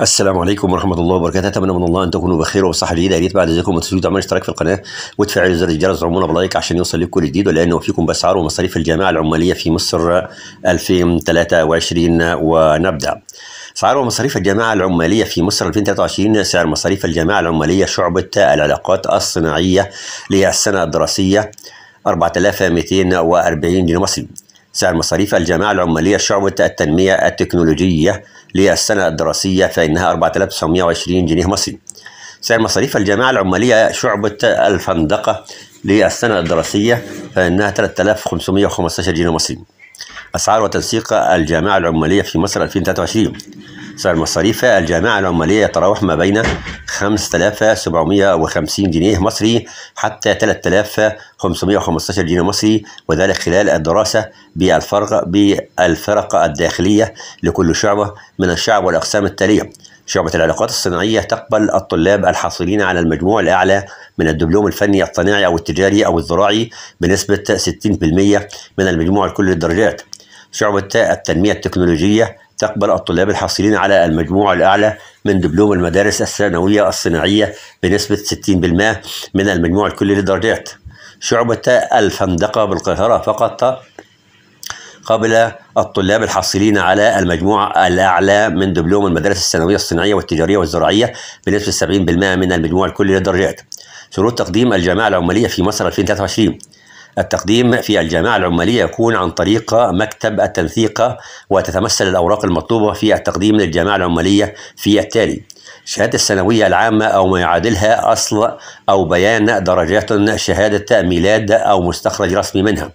السلام عليكم ورحمه الله وبركاته اتمنى من الله ان تكونوا بخير وصحه جيده يا ريت بعد اذنكم ما تنسوش تعملوا اشتراك في القناه وتفعل زر الجرس وتعملونا بلايك عشان يوصل لكم كل جديد ولأنه فيكم باسعار ومصاريف الجامعه العماليه في مصر 2023 ونبدا اسعار ومصاريف الجامعه العماليه في مصر 2023 سعر مصاريف الجامعه العماليه شعبه العلاقات الصناعيه للسنه الدراسيه 4240 جنيه مصري سعر مصاريف الجامعة العمالية شعبة التنمية التكنولوجية للسنة الدراسية فإنها 4920 جنيه مصري سعر مصاريف الجامعة العمالية شعبة الفندقة للسنة الدراسية فإنها 3515 جنيه مصري أسعار وتنسيق الجامعة العمالية في مصر 2023 مصاريف الجامعة العمالية يتراوح ما بين 5750 جنيه مصري حتى 3515 جنيه مصري وذلك خلال الدراسة بالفرق بالفرق الداخلية لكل شعبة من الشعب والأقسام التالية شعبة العلاقات الصناعية تقبل الطلاب الحاصلين على المجموع الأعلى من الدبلوم الفني الصناعي أو التجاري أو الزراعي بنسبة 60% من المجموع لكل الدرجات شعبة التنمية التكنولوجية تقبل الطلاب الحاصلين على المجموع الأعلى من دبلوم المدارس الثانوية الصناعية بنسبة 60% من المجموع الكلي للدرجات شعبة الفندقة بالقاهرة فقط قبل الطلاب الحاصلين على المجموع الأعلى من دبلوم المدارس الثانوية الصناعية والتجارية والزراعية بنسبة 70% من المجموع الكلي للدرجات شروط تقديم الجامعة العمالية في مصر 2023 التقديم في الجامعة العمالية يكون عن طريق مكتب التنسيق وتتمثل الأوراق المطلوبة في التقديم للجامعة العمالية في التالي شهادة الثانوية العامة أو ما يعادلها أصل أو بيان درجات شهادة ميلاد أو مستخرج رسمي منها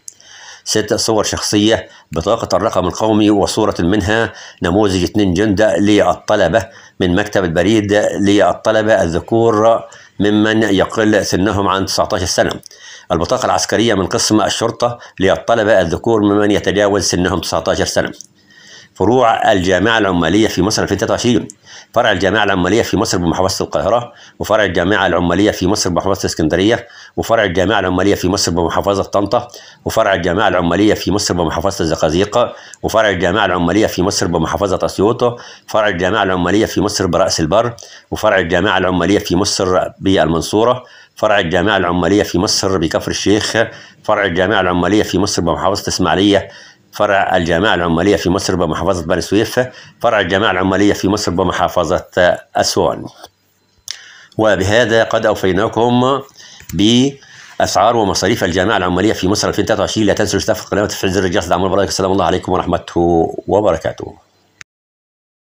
ست صور شخصية بطاقة الرقم القومي وصورة منها نموذج اثنين جندة للطلبة من مكتب البريد للطلبة الذكور ممن يقل سنهم عن 19 سنة البطاقة العسكرية من قسم الشرطة للطلبة الذكور ممن يتجاوز سنهم 19 سنة فروع الجامعة العمالية في مصر 2023 فرع الجامعة العمالية في مصر بمحافظة القاهرة وفرع الجامعة العمالية في مصر بمحافظة اسكندرية وفرع الجامعة العمالية في مصر بمحافظة طنطا وفرع الجامعة العمالية في مصر بمحافظة الزقازيق وفرع الجامعة العمالية في مصر بمحافظة أسيوط فرع الجامعة العمالية في مصر برأس البر وفرع الجامعة العمالية في مصر بالمنصورة فرع الجامعة العمالية في مصر بكفر الشيخ فرع الجامعة العمالية في مصر بمحافظة إسماعيلية فرع الجامعة العمالية في مصر بمحافظة بني سويف فرع الجامعة العمالية في مصر بمحافظة أسوان وبهذا قد أوفيناكم بأسعار ومصاريف الجامعة العمالية في مصر 2023 لا تنسوا الاشتراك في قناة في الزر الجرس دعم البرامج السلام الله عليكم ورحمة وبركاته